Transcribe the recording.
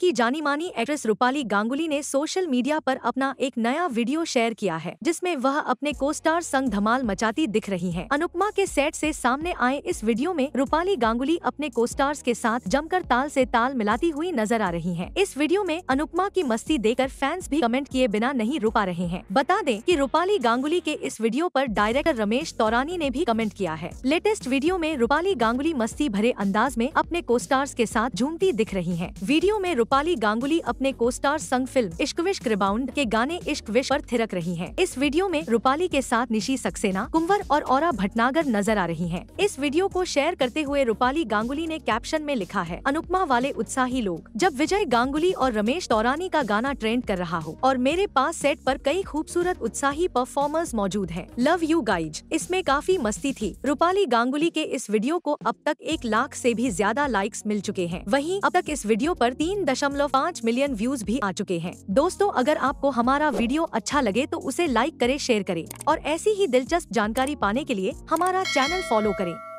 की जानी मानी एक्ट्रेस रूपाली गांगुली ने सोशल मीडिया पर अपना एक नया वीडियो शेयर किया है जिसमें वह अपने को स्टार संग धमाल मचाती दिख रही हैं। अनुपमा के सेट से सामने आए इस वीडियो में रूपाली गांगुली अपने को स्टार्स के साथ जमकर ताल से ताल मिलाती हुई नजर आ रही है इस वीडियो में अनुपमा की मस्ती देखकर फैंस भी कमेंट किए बिना नहीं रुका रहे हैं बता दें की रूपाली गांगुली के इस वीडियो आरोप डायरेक्टर रमेश तौरानी ने भी कमेंट किया है लेटेस्ट वीडियो में रूपाली गांगुली मस्ती भरे अंदाज में अपने को स्टार्स के साथ झूमती दिख रही है वीडियो में रूपाली गांगुली अपने को स्टार संग फिल्म इश्क विश्क रिबाउंड के गाने इश्क विश्व आरोप थिरक रही हैं। इस वीडियो में रूपाली के साथ निशी सक्सेना कुंवर और औरा भटनागर नजर आ रही हैं। इस वीडियो को शेयर करते हुए रूपाली गांगुली ने कैप्शन में लिखा है अनुपमा वाले उत्साही लोग जब विजय गांगुली और रमेश तौरानी का गाना ट्रेंड कर रहा हो और मेरे पास सेट पर कई खूबसूरत उत्साही परफॉर्मर्स मौजूद हैं। लव यू गाइज इसमें काफी मस्ती थी रूपाली गांगुली के इस वीडियो को अब तक एक लाख से भी ज्यादा लाइक्स मिल चुके हैं वहीं अब तक इस वीडियो पर तीन पाँच मिलियन व्यूज भी आ चुके हैं दोस्तों अगर आपको हमारा वीडियो अच्छा लगे तो उसे लाइक करे शेयर करे और ऐसी ही दिलचस्प जानकारी पाने के लिए हमारा चैनल फॉलो करें